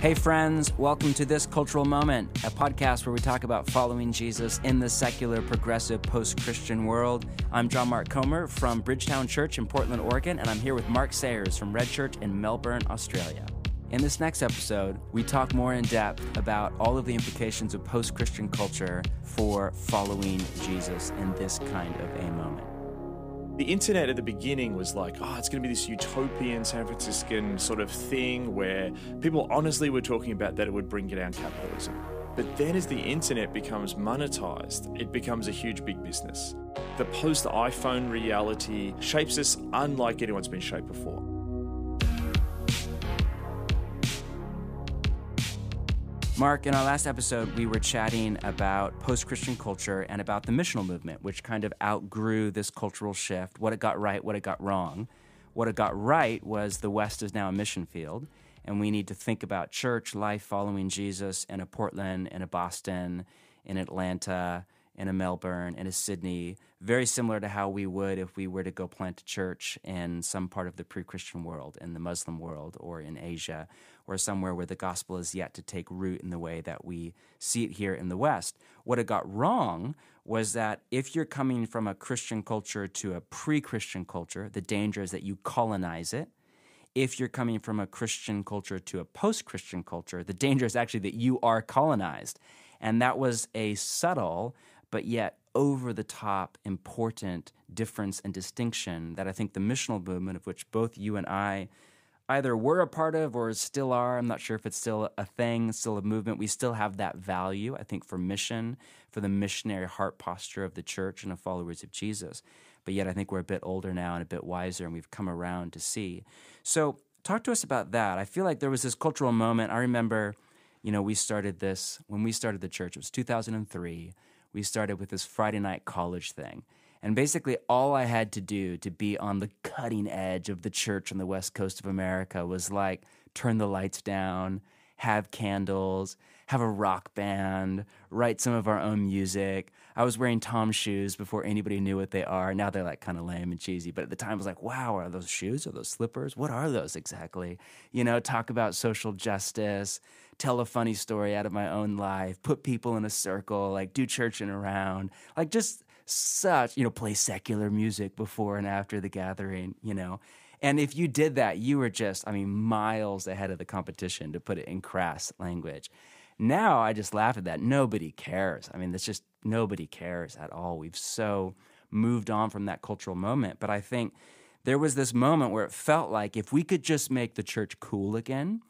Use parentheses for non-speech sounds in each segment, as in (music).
Hey, friends, welcome to This Cultural Moment, a podcast where we talk about following Jesus in the secular, progressive, post Christian world. I'm John Mark Comer from Bridgetown Church in Portland, Oregon, and I'm here with Mark Sayers from Red Church in Melbourne, Australia. In this next episode, we talk more in depth about all of the implications of post Christian culture for following Jesus in this kind of a the internet at the beginning was like, oh, it's going to be this utopian San Franciscan sort of thing where people honestly were talking about that it would bring down capitalism. But then as the internet becomes monetized, it becomes a huge big business. The post iPhone reality shapes us unlike anyone's been shaped before. Mark, in our last episode, we were chatting about post Christian culture and about the missional movement, which kind of outgrew this cultural shift, what it got right, what it got wrong. What it got right was the West is now a mission field, and we need to think about church life following Jesus in a Portland, in a Boston, in Atlanta, in a Melbourne, in a Sydney, very similar to how we would if we were to go plant a church in some part of the pre Christian world, in the Muslim world, or in Asia or somewhere where the gospel is yet to take root in the way that we see it here in the West. What it got wrong was that if you're coming from a Christian culture to a pre Christian culture, the danger is that you colonize it. If you're coming from a Christian culture to a post Christian culture, the danger is actually that you are colonized. And that was a subtle but yet over the top important difference and distinction that I think the missional movement, of which both you and I either were a part of or still are. I'm not sure if it's still a thing, still a movement. We still have that value, I think, for mission, for the missionary heart posture of the church and of followers of Jesus. But yet, I think we're a bit older now and a bit wiser, and we've come around to see. So, talk to us about that. I feel like there was this cultural moment. I remember, you know, we started this when we started the church, it was 2003. We started with this Friday night college thing. And basically, all I had to do to be on the cutting edge of the church on the west coast of America was like turn the lights down, have candles, have a rock band, write some of our own music. I was wearing Tom shoes before anybody knew what they are. Now they're like kind of lame and cheesy, but at the time I was like, wow, are those shoes? Are those slippers? What are those exactly? You know, talk about social justice, tell a funny story out of my own life, put people in a circle, like do church and around, like just such, you know, play secular music before and after the gathering, you know. And if you did that, you were just, I mean, miles ahead of the competition, to put it in crass language. Now I just laugh at that. Nobody cares. I mean, it's just nobody cares at all. We've so moved on from that cultural moment. But I think there was this moment where it felt like if we could just make the church cool again,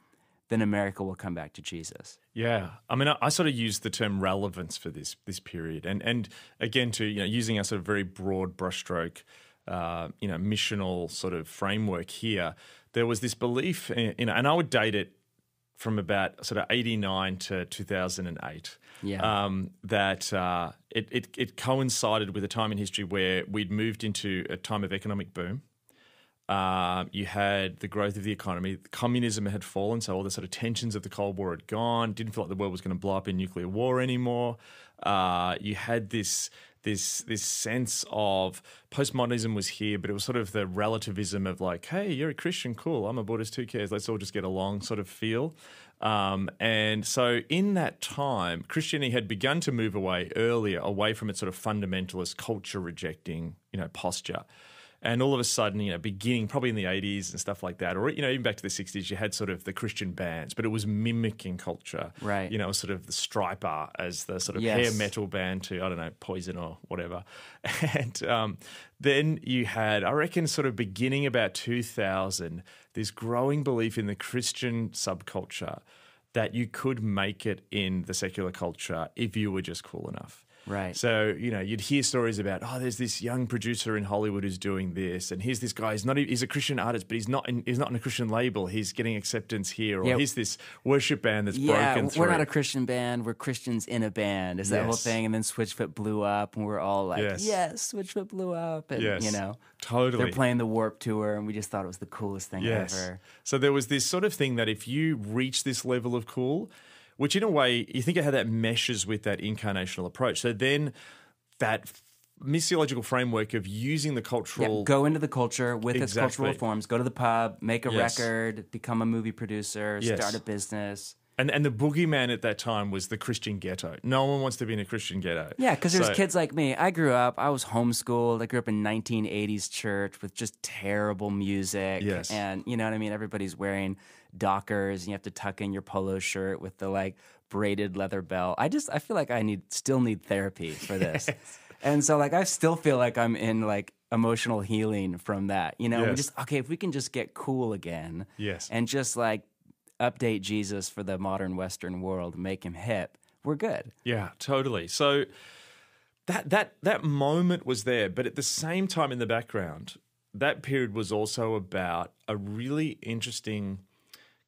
then America will come back to Jesus. Yeah, I mean, I, I, sort of use the term relevance for this this period, and and again, to you know, using a sort of very broad brushstroke, uh, you know, missional sort of framework here. There was this belief, eh, you know, and I would date it from about sort of eighty nine to two thousand and eight. Yeah, um, that uh, it, it it coincided with a time in history where we'd moved into a time of economic boom. Um, you had the growth of the economy. Communism had fallen, so all the sort of tensions of the Cold War had gone. Didn't feel like the world was going to blow up in nuclear war anymore. Uh, you had this this this sense of postmodernism was here, but it was sort of the relativism of like, hey, you're a Christian, cool. I'm a Buddhist, who cares? Let's all just get along, sort of feel. Um, and so in that time, Christianity had begun to move away earlier, away from its sort of fundamentalist culture rejecting, you know, posture. And all of a sudden, you know, beginning probably in the 80s and stuff like that, or, you know, even back to the 60s, you had sort of the Christian bands, but it was mimicking culture. Right. You know, sort of the Striper as the sort of yes. hair metal band to, I don't know, Poison or whatever. (laughs) And um, then you had, I reckon, sort of beginning about 2000, this growing belief in the Christian subculture that you could make it in the secular culture if you were just cool enough. Right. So, you know, you'd hear stories about, oh, there's this young producer in Hollywood who's doing this, and here's this guy, he's not he's a Christian artist, but he's not in, he's not in a Christian label. He's getting acceptance here, or yeah. he's this worship band that's yeah, broken through. We're not a Christian band, we're Christians in a band, is yes. that whole thing. And then Switchfoot blew up, and we're all like, Yes, yes Switchfoot blew up. And yes. you know. Totally. They're playing the warp tour, and we just thought it was the coolest thing yes. ever. So there was this sort of thing that if you reach this level of cool, which in a way you think of how that meshes with that incarnational approach. So then that missiological framework of using the cultural yep. go into the culture with exactly. its cultural forms go to the pub make a yes. record become a movie producer yes. start a business and and the boogeyman at that time was the Christian ghetto. No one wants to be in a Christian ghetto. Yeah, because there's so, kids like me. I grew up. I was homeschooled. I grew up in 1980s church with just terrible music. Yes, and you know what I mean. Everybody's wearing Dockers, and you have to tuck in your polo shirt with the like braided leather belt. I just I feel like I need still need therapy for (laughs) this. Yes. And so like I still feel like I'm in like emotional healing from that. You know, yes. we just okay, if we can just get cool again. Yes. And just like update Jesus for the modern Western world, make him hip, we're good. Yeah, totally. So that that that moment was there, but at the same time in the background, that period was also about a really interesting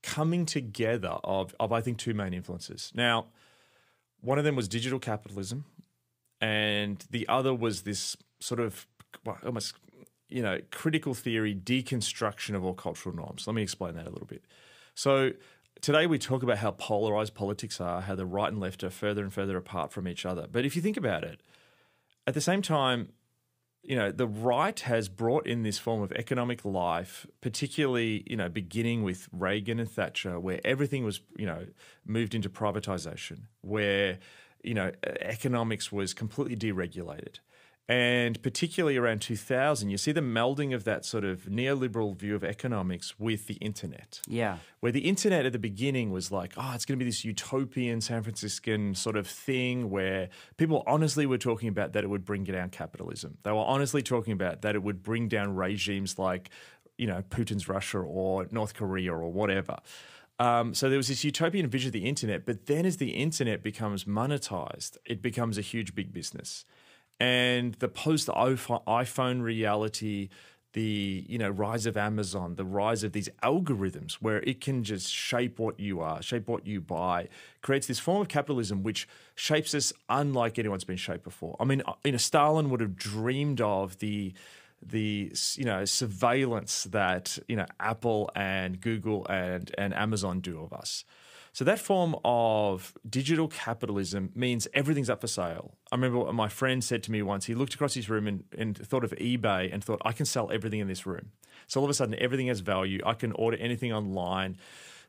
coming together of, of I think two main influences. Now, one of them was digital capitalism, and the other was this sort of almost you know critical theory deconstruction of all cultural norms. Let me explain that a little bit. So today we talk about how polarized politics are, how the right and left are further and further apart from each other. But if you think about it, at the same time, you know, the right has brought in this form of economic life, particularly, you know, beginning with Reagan and Thatcher, where everything was, you know, moved into privatization, where, you know, economics was completely deregulated. And particularly around 2000, you see the melding of that sort of neoliberal view of economics with the internet. Yeah. Where the internet at the beginning was like, oh, it's going to be this utopian San Franciscan sort of thing where people honestly were talking about that it would bring down capitalism. They were honestly talking about that it would bring down regimes like, you know, Putin's Russia or North Korea or whatever. Um, so there was this utopian vision of the internet, but then as the internet becomes monetized, it becomes a huge big business and the post iPhone reality, the you know rise of Amazon, the rise of these algorithms where it can just shape what you are, shape what you buy, creates this form of capitalism which shapes us unlike anyone's been shaped before. I mean, uh, you know, Stalin would have dreamed of the the you know surveillance that you know Apple and Google and and Amazon do of us. So that form of digital capitalism means everything's up for sale. I remember my friend said to me once, he looked across his room and, and thought of eBay and thought, I can sell everything in this room. So all of a sudden, everything has value. I can order anything online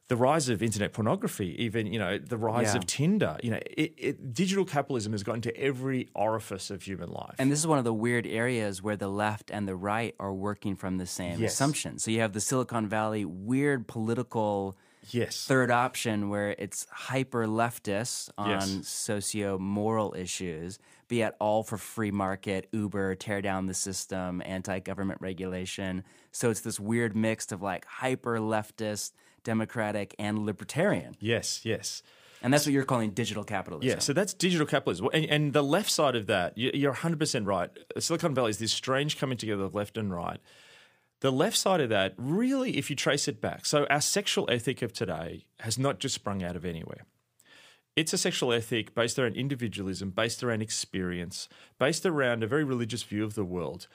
the rise of internet pornography, even you know the rise yeah. of Tinder, you know, it, it, digital capitalism has gotten to every orifice of human life. And this is one of the weird areas where the left and the right are working from the same yes. assumption. So you have the Silicon Valley weird political yes. third option where it's hyper leftist on yes. socio moral issues, be at all for free market, Uber, tear down the system, anti government regulation. So it's this weird mix of like hyper leftist, democratic, and libertarian. Yes, yes. And that's what you're calling digital capitalism. Yeah, so that's digital capitalism. And, and, the left side of that, you're 100% right. Silicon Valley is this strange coming together of left and right. The left side of that, really, if you trace it back, so our sexual ethic of today has not just sprung out of anywhere. It's a sexual ethic based around individualism, based around experience, based around a very religious view of the world,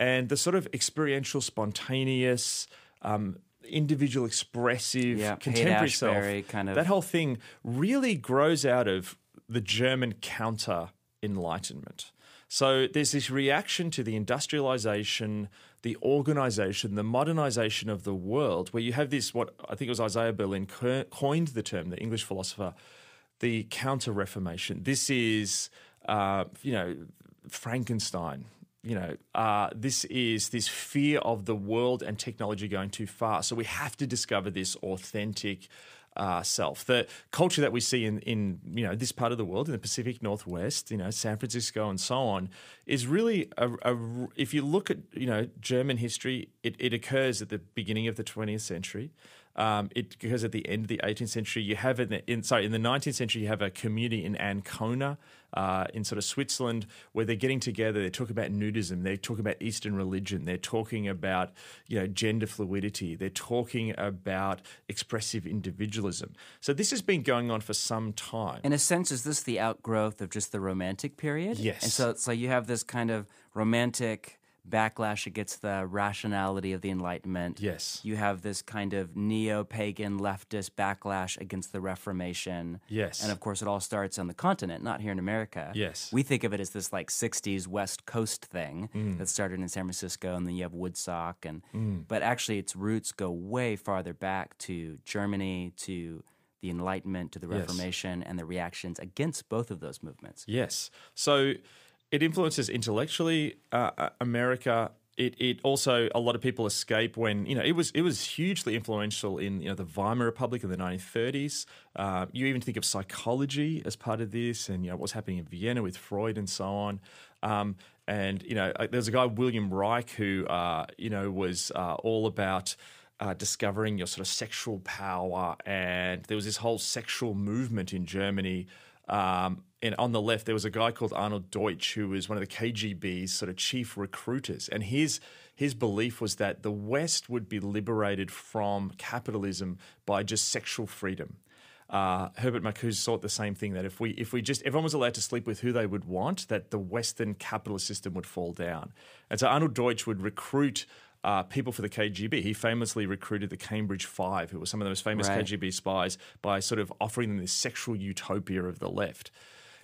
and the sort of experiential, spontaneous, um, individual, expressive, yeah, contemporary self. Kind of. That whole thing really grows out of the German counter Enlightenment. So there's this reaction to the industrialization, the organization, the modernization of the world, where you have this, what I think it was Isaiah Berlin coined the term, the English philosopher, the Counter Reformation. This is, uh, you know, Frankenstein. You know, uh, this is this fear of the world and technology going too far. So we have to discover this authentic uh, self. The culture that we see in, in you know this part of the world, in the Pacific Northwest, you know San Francisco and so on, is really a, a if you look at you know German history, it, it occurs at the beginning of the 20th century. Um, it occurs at the end of the 18th century. You have in, the, in sorry in the 19th century you have a community in Ancona uh, in sort of Switzerland, where they're getting together. they talk about nudism. they talk about Eastern religion. They're talking about you know gender fluidity. They're talking about expressive individualism. So this has been going on for some time. In a sense, is this the outgrowth of just the Romantic period? Yes. And so, so you have this kind of romantic backlash against the rationality of the Enlightenment. Yes. You have this kind of neo pagan leftist backlash against the Reformation. Yes. And of course, it all starts on the continent, not here in America. Yes. We think of it as this like 60s West Coast thing mm. that started in San Francisco, and then you have Woodstock. and mm. But actually, its roots go way farther back to Germany, to the Enlightenment, to the Reformation, yes. and the reactions against both of those movements. Yes. So it influences intellectually uh, uh, America. It, it also a lot of people escape when you know it was it was hugely influential in you know the Weimar Republic in the 1930s. Uh, you even think of psychology as part of this, and you know what's happening in Vienna with Freud and so on. Um, and you know uh, there's a guy William Reich who uh, you know was uh, all about. Uh, discovering your sort of sexual power. And there was this whole sexual movement in Germany um, and on the left there was a guy called Arnold Deutsch who was one of the KGB's sort of chief recruiters, and his his belief was that the West would be liberated from capitalism by just sexual freedom. Uh, Herbert Marcuse thought the same thing that if we if we just everyone was allowed to sleep with who they would want, that the Western capitalist system would fall down. And so Arnold Deutsch would recruit uh, people for the KGB. He famously recruited the Cambridge Five, who were some of the most famous right. KGB spies, by sort of offering them this sexual utopia of the left.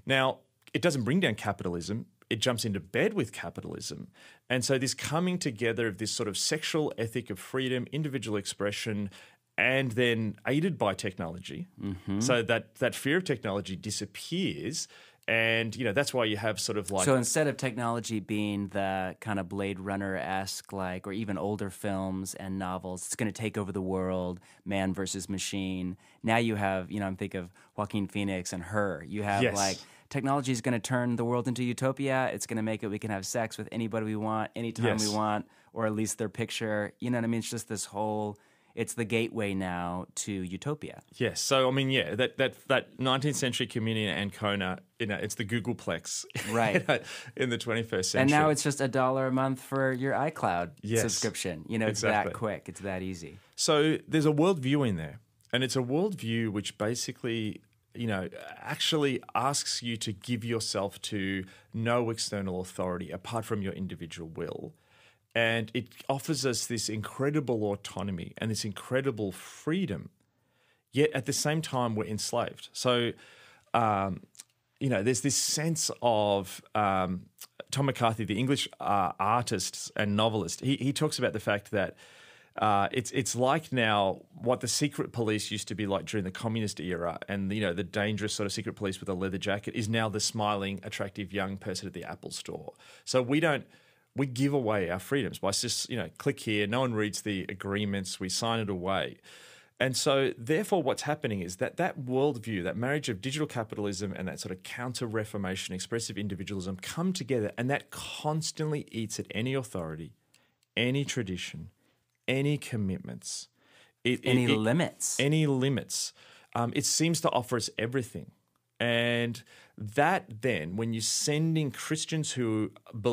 Now, it doesn't bring down capitalism, it jumps into bed with capitalism. And so, this coming together of this sort of sexual ethic of freedom, individual expression, and then aided by technology, mm-hmm. so that, that fear of technology disappears and you know that's why you have sort of like so instead of technology being the kind of blade runner esque like or even older films and novels it's going to take over the world man versus machine now you have you know i'm thinking of joaquin phoenix and her you have yes. like technology is going to turn the world into utopia it's going to make it we can have sex with anybody we want anytime yes. we want or at least their picture you know what i mean it's just this whole it's the gateway now to utopia. Yes. So I mean, yeah, that that that 19th century community in Ancona, you know, it's the Googleplex, right? (laughs) in the 21st century, and now it's just a dollar a month for your iCloud yes, subscription. You know, it's exactly. that quick, it's that easy. So there's a worldview in there, and it's a worldview which basically you know, actually asks you to give yourself to no external authority apart from your individual will. And it offers us this incredible autonomy and this incredible freedom. Yet at the same time, we're enslaved. So, um, you know, there's this sense of um, Tom McCarthy, the English uh, artist and novelist. He, he talks about the fact that uh, it's it's like now what the secret police used to be like during the communist era, and you know the dangerous sort of secret police with a leather jacket is now the smiling, attractive young person at the Apple store. So we don't we give away our freedoms by just you know click here no one reads the agreements we sign it away and so therefore what's happening is that that worldview that marriage of digital capitalism and that sort of counter reformation expressive individualism come together and that constantly eats at any authority any tradition any commitments it, any it, it, limits any limits um, it seems to offer us everything and that then, when you're sending Christians who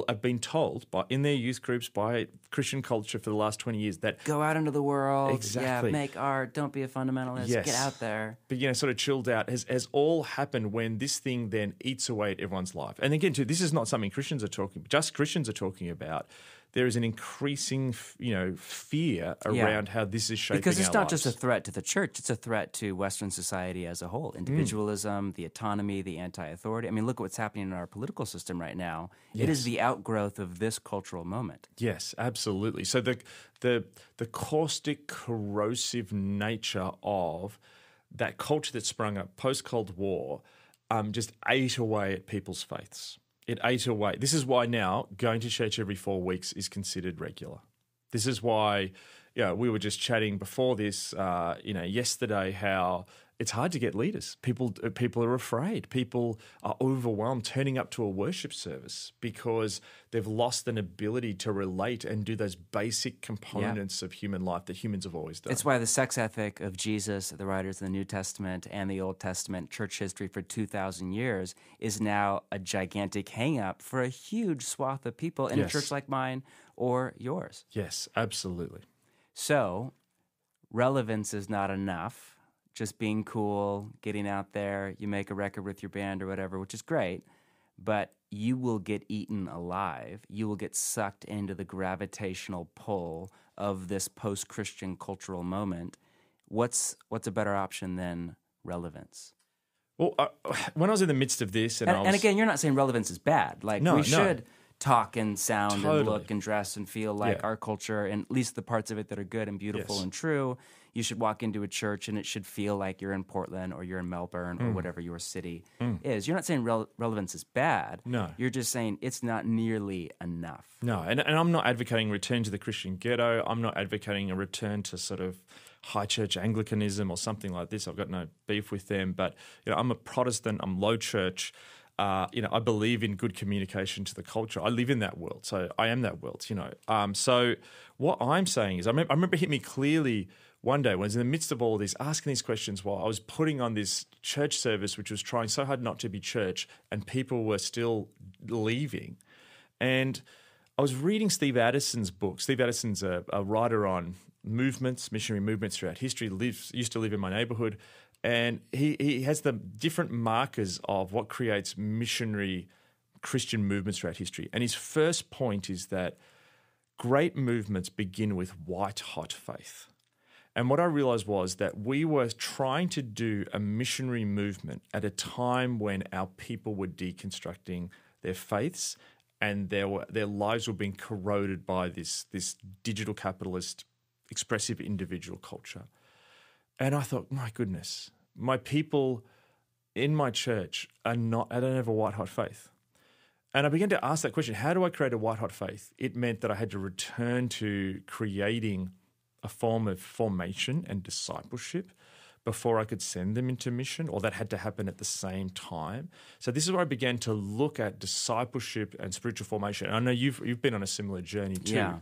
have been told by in their youth groups by Christian culture for the last 20 years that go out into the world, exactly, yeah, make art, don't be a fundamentalist, yes. get out there. But you know, sort of chilled out has, has all happened when this thing then eats away at everyone's life. And again, too, this is not something Christians are talking, just Christians are talking about there is an increasing, you know, fear around yeah. how this is shaping because it's not lives. just a threat to the church; it's a threat to Western society as a whole. Mm. Individualism, mm. the autonomy, the anti-authority. I mean, look at what's happening in our political system right now. Yes. It is the outgrowth of this cultural moment. Yes, absolutely. So the the the caustic, corrosive nature of that culture that sprung up post Cold War um, just ate away at people's faiths. It ate away. This is why now going to church every four weeks is considered regular. This is why, you know, we were just chatting before this, uh, you know, yesterday how it's hard to get leaders. People uh, people are afraid. People are overwhelmed turning up to a worship service because they've lost an ability to relate and do those basic components yeah. of human life that humans have always done. It's why the sex ethic of Jesus, the writers of the New Testament and the Old Testament, church history for 2000 years is now a gigantic hangup for a huge swath of people in yes. a church like mine or yours. Yes, absolutely. So, relevance is not enough just being cool, getting out there, you make a record with your band or whatever, which is great, but you will get eaten alive. You will get sucked into the gravitational pull of this post-Christian cultural moment. What's what's a better option than relevance? Well, uh, (sighs) when I was in the midst of this, and, and, was... and again, you're not saying relevance is bad. Like no, we should. No talk and sound totally. and look and dress and feel like yeah. our culture and at least the parts of it that are good and beautiful yes. and true you should walk into a church and it should feel like you're in portland or you're in melbourne mm. or whatever your city mm. is you're not saying relevance is bad no you're just saying it's not nearly enough no and, and i'm not advocating return to the christian ghetto i'm not advocating a return to sort of high church anglicanism or something like this i've got no beef with them but you know i'm a protestant i'm low church uh, you know, I believe in good communication to the culture. I live in that world, so I am that world. You know, um, so what I'm saying is, I, me- I remember it hit me clearly one day when I was in the midst of all of this, asking these questions while I was putting on this church service, which was trying so hard not to be church, and people were still leaving, and. I was reading Steve Addison's book. Steve Addison's a, a writer on movements, missionary movements throughout history. Lives used to live in my neighborhood, and he, he has the different markers of what creates missionary Christian movements throughout history. And his first point is that great movements begin with white hot faith. And what I realized was that we were trying to do a missionary movement at a time when our people were deconstructing their faiths and their, their lives were being corroded by this, this digital capitalist expressive individual culture. And I thought, my goodness, my people in my church are not, I don't have a white hot faith. And I began to ask that question how do I create a white hot faith? It meant that I had to return to creating a form of formation and discipleship before I could send them into mission, or that had to happen at the same time. So this is where I began to look at discipleship and spiritual formation. And I know you've you've been on a similar journey too. Yeah.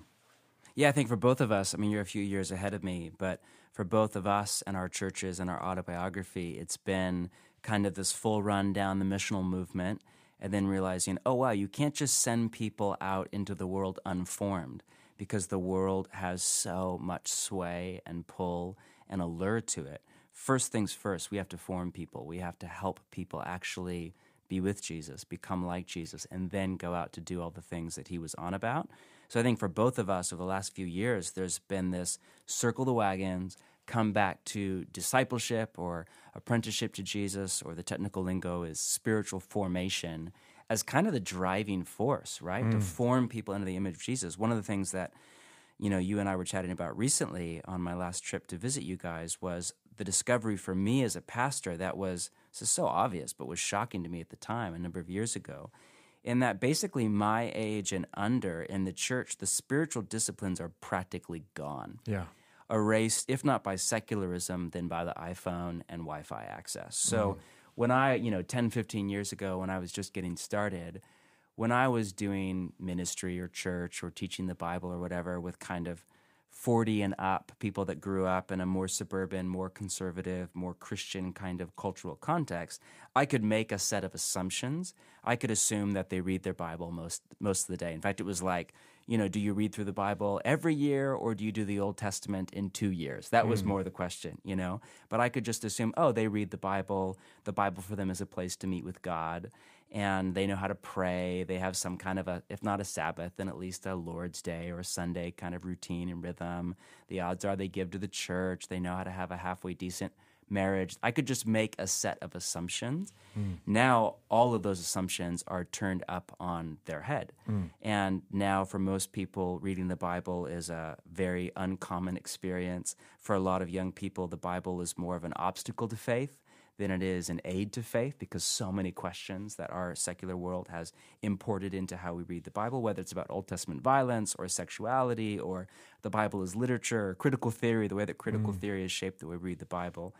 yeah, I think for both of us, I mean, you're a few years ahead of me, but for both of us and our churches and our autobiography, it's been kind of this full run down the missional movement and then realizing, oh, wow, you can't just send people out into the world unformed because the world has so much sway and pull and allure to it. First things first, we have to form people. We have to help people actually be with Jesus, become like Jesus, and then go out to do all the things that he was on about. So I think for both of us over the last few years, there's been this circle the wagons, come back to discipleship or apprenticeship to Jesus, or the technical lingo is spiritual formation, as kind of the driving force, right? Mm. To form people into the image of Jesus. One of the things that you know you and I were chatting about recently on my last trip to visit you guys was the discovery for me as a pastor that was this is so obvious, but was shocking to me at the time a number of years ago in that basically my age and under in the church, the spiritual disciplines are practically gone. Yeah. Erased, if not by secularism, then by the iPhone and Wi Fi access. So mm. when I, you know, 10, 15 years ago, when I was just getting started, when I was doing ministry or church or teaching the Bible or whatever with kind of 40 and up, people that grew up in a more suburban, more conservative, more Christian kind of cultural context, I could make a set of assumptions. I could assume that they read their Bible most most of the day. In fact, it was like, you know, do you read through the Bible every year or do you do the Old Testament in 2 years? That was mm. more the question, you know. But I could just assume, oh, they read the Bible. The Bible for them is a place to meet with God and they know how to pray. They have some kind of a, if not a Sabbath, then at least a Lord's Day or a Sunday kind of routine and rhythm. The odds are they give to the church. They know how to have a halfway decent marriage. I could just make a set of assumptions. Mm. Now, all of those assumptions are turned up on their head. Mm. And now, for most people, reading the Bible is a very uncommon experience. For a lot of young people, the Bible is more of an obstacle to faith than it is an aid to faith because so many questions that our secular world has imported into how we read the Bible, whether it's about Old Testament violence or sexuality or the Bible as literature or critical theory, the way that critical mm. theory has shaped the way we read the Bible.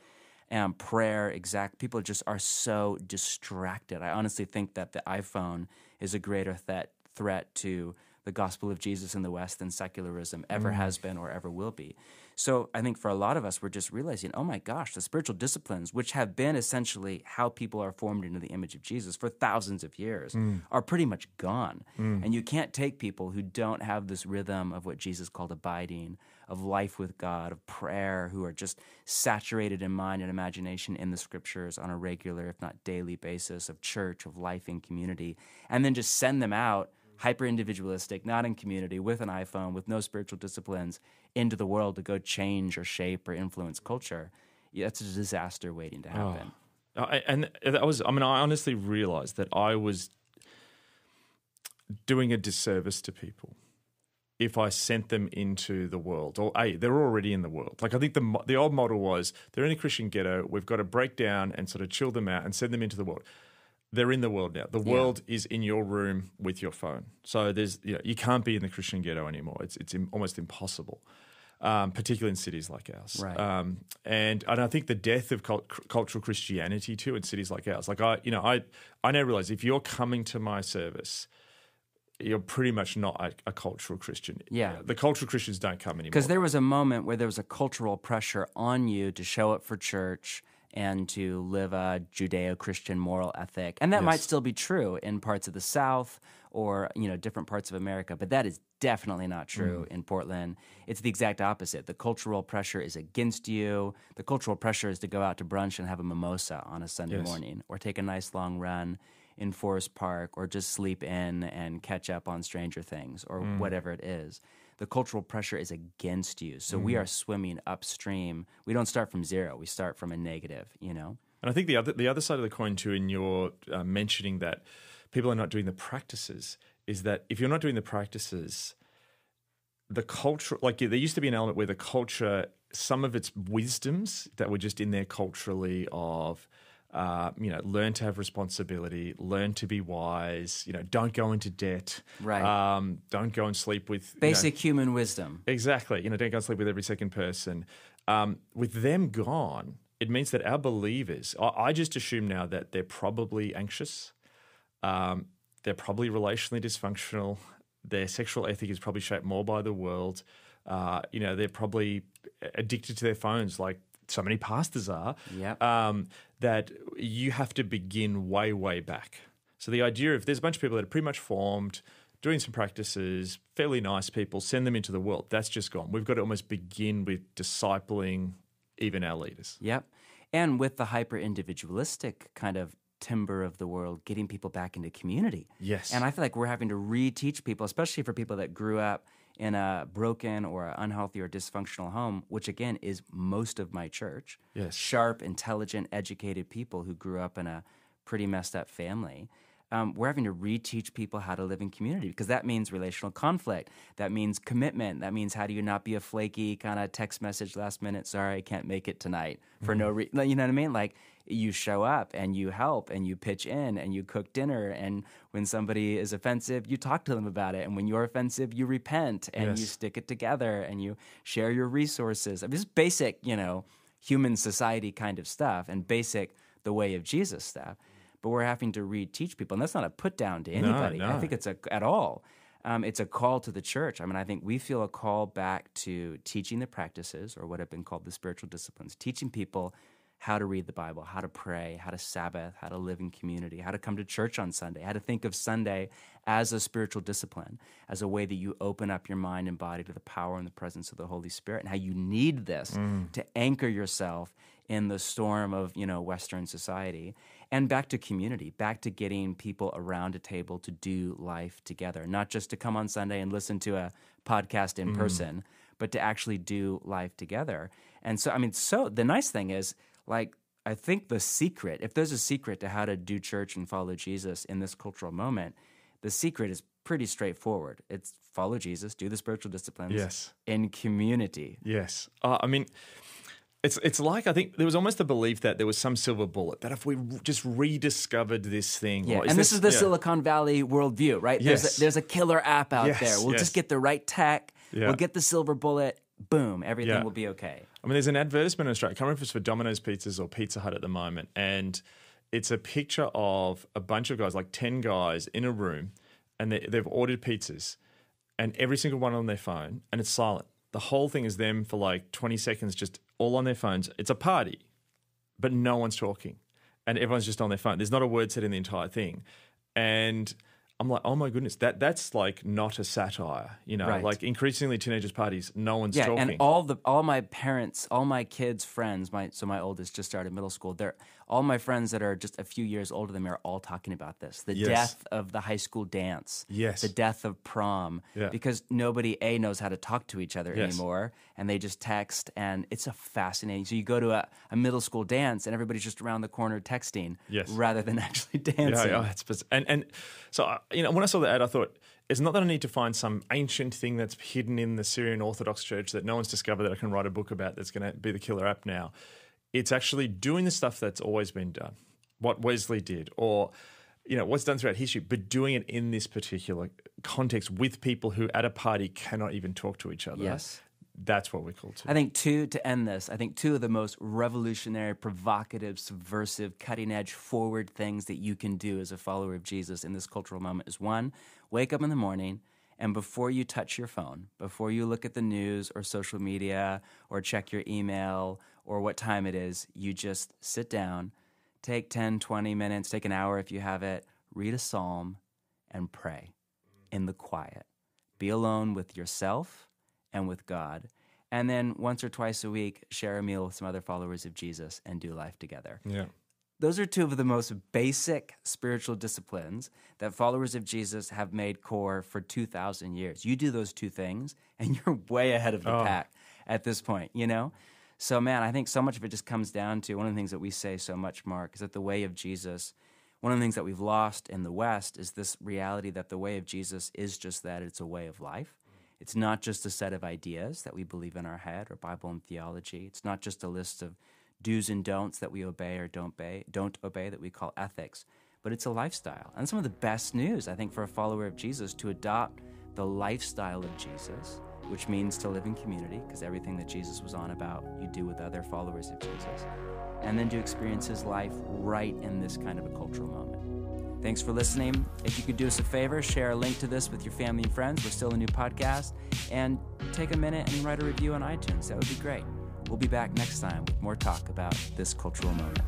And um, prayer, exact. People just are so distracted. I honestly think that the iPhone is a greater threat threat to the gospel of Jesus in the West than secularism ever mm. has been or ever will be. So I think for a lot of us, we're just realizing, oh my gosh, the spiritual disciplines, which have been essentially how people are formed into the image of Jesus for thousands of years, mm. are pretty much gone. Mm. And you can't take people who don't have this rhythm of what Jesus called abiding, of life with God, of prayer, who are just saturated in mind and imagination in the scriptures on a regular, if not daily basis, of church, of life in community, and then just send them out hyper individualistic, not in community, with an iPhone, with no spiritual disciplines, into the world to go change or shape or influence culture. that's a disaster waiting to oh. happen. Oh. I, and that was, I mean, I honestly realized that I was doing a disservice to people if I sent them into the world, or a they're already in the world. Like I think the the old model was they're in a Christian ghetto. We've got to break down and sort of chill them out and send them into the world they're in the world now. The yeah. world is in your room with your phone. So there's you know you can't be in the Christian ghetto anymore. It's it's Im- almost impossible, um, particularly in cities like ours. Right. Um, and and I think the death of cult- cultural Christianity too in cities like ours. Like I you know I I now realize if you're coming to my service. You're pretty much not a, a cultural Christian. Yeah. The cultural Christians don't come anymore. Because there was a moment where there was a cultural pressure on you to show up for church and to live a Judeo Christian moral ethic. And that yes. might still be true in parts of the South or you know different parts of America, but that is definitely not true mm. in Portland. It's the exact opposite. The cultural pressure is against you. The cultural pressure is to go out to brunch and have a mimosa on a Sunday yes. morning or take a nice long run in Forest Park or just sleep in and catch up on Stranger Things or mm. whatever it is the cultural pressure is against you. So mm. we are mm-hmm. swimming upstream. We don't start from zero. We start from a negative, you know? And I think the other, the other side of the coin, too, in your uh, mentioning that people are not doing the practices, is that if you're not doing the practices, the culture, like there used to be an element where the culture, some of its wisdoms that were just in there culturally of, uh, you know, learn to have responsibility, learn to be wise, you know, don't go into debt. Right. Um, don't go and sleep with basic you know, human wisdom. Exactly. You know, don't go and sleep with every second person. Um, with them gone, it means that our believers, I, I just assume now that they're probably anxious. Um, they're probably relationally dysfunctional. Their sexual ethic is probably shaped more by the world. Uh, you know, they're probably addicted to their phones like so many pastors are, yep. um, that you have to begin way, way back. So the idea of there's a bunch of people that are pretty much formed, doing some practices, fairly nice people, send them into the world. That's just gone. We've got to almost begin with discipling even our leaders. Yep. And with the hyper individualistic kind of timber of the world, getting people back into community. Yes. And I feel like we're having to reteach people, especially for people that grew up in a broken or unhealthy or dysfunctional home, which again is most of my church. Yes. Sharp, intelligent, educated people who grew up in a pretty messed up family um, we're having to reteach people how to live in community because that means relational conflict. That means commitment. That means how do you not be a flaky kind of text message last minute, sorry, I can't make it tonight for mm-hmm. no reason. You know what I mean? Like you show up and you help and you pitch in and you cook dinner. And when somebody is offensive, you talk to them about it. And when you're offensive, you repent and yes. you stick it together and you share your resources. I mean, this basic, you know, human society kind of stuff and basic the way of Jesus stuff but we're having to reteach people. And that's not a put down to anybody. No, no. I think it's a, at all. Um, it's a call to the church. I mean, I think we feel a call back to teaching the practices or what have been called the spiritual disciplines, teaching people how to read the Bible, how to pray, how to Sabbath, how to live in community, how to come to church on Sunday, how to think of Sunday as a spiritual discipline, as a way that you open up your mind and body to the power and the presence of the Holy Spirit, and how you need this mm. to anchor yourself in the storm of you know Western society, and back to community, back to getting people around a table to do life together, not just to come on Sunday and listen to a podcast in mm. person, but to actually do life together. And so, I mean, so the nice thing is like I think the secret, if there's a secret to how to do church and follow Jesus in this cultural moment, the secret is pretty straightforward. It's follow Jesus, do the spiritual disciplines yes. in community. Yes. Uh, I mean, it's, it's like I think there was almost a belief that there was some silver bullet that if we just rediscovered this thing, yeah. and this, this, is the yeah. Silicon Valley worldview, right? Yes. There's, a, there's a killer app out yes. there. We'll yes. just get the right tech, yeah. we'll get the silver bullet, boom, everything will be okay. I mean, there's an advertisement in Australia. I can't remember if it's for Domino's Pizzas or Pizza Hut at the moment, and it's a picture of a bunch of guys, like ten guys, in a room, and they, they've ordered pizzas, and every single one on their phone, and it's silent. The whole thing is them for like 20 seconds, just all on their phones. It's a party, but no one's talking, and everyone's just on their phone. There's not a word said in the entire thing, and I'm like, oh my goodness, that that's like not a satire, you know. Right. Like increasingly teenagers' parties, no one's yeah, talking. and all the all my parents, all my kids' friends, my so my oldest just started middle school. They're all my friends that are just a few years older than me are all talking about this the yes. death of the high school dance yes the death of prom yeah. because nobody a knows how to talk to each other yes. anymore and they just text and it's a fascinating so you go to a, a middle school dance and everybody's just around the corner texting yes. rather than (laughs) actually dancing yeah, yeah, and and so uh, you know when i saw the ad i thought it's not that I need to find some ancient thing that's hidden in the Syrian Orthodox Church that no one's discovered that I can write a book about that's going to be the killer app now. It's actually doing the stuff that's always been done, what Wesley did, or you know what's done throughout history, but doing it in this particular context with people who at a party cannot even talk to each other. Yes. That's what we call to I think two to end this. I think two of the most revolutionary, provocative, subversive, cutting edge, forward things that you can do as a follower of Jesus in this cultural moment is one, wake up in the morning and before you touch your phone, before you look at the news or social media or check your email or what time it is. You just sit down, take 10, 20 minutes, take an hour if you have it, read a psalm, and pray in the quiet. Be alone with yourself and with God. And then once or twice a week, share a meal with some other followers of Jesus and do life together. Yeah. Those are two of the most basic spiritual disciplines that followers of Jesus have made core for 2,000 years. You do those two things, and (laughs) you're way ahead of the oh. pack at this point, you know? So, man, I think so much of it just comes down to one of the things that we say so much, Mark, is that the way of Jesus, one of the things that we've lost in the West is this reality that the way of Jesus is just that it's a way of life. It's not just a set of ideas that we believe in our head or Bible and theology. It's not just a list of do's and don'ts that we obey or don't obey, don't obey that we call ethics, but it's a lifestyle. And some of the best news, I think, for a follower of Jesus to adopt the lifestyle of Jesus which means to live in community, because everything that Jesus was on about, you do with other followers of Jesus, and then to experience his life right in this kind of a cultural moment. Thanks for listening. If you could do us a favor, share a link to this with your family and friends. We're still a new podcast. And take a minute and write a review on iTunes. That would be great. We'll be back next time with more talk about this cultural moment.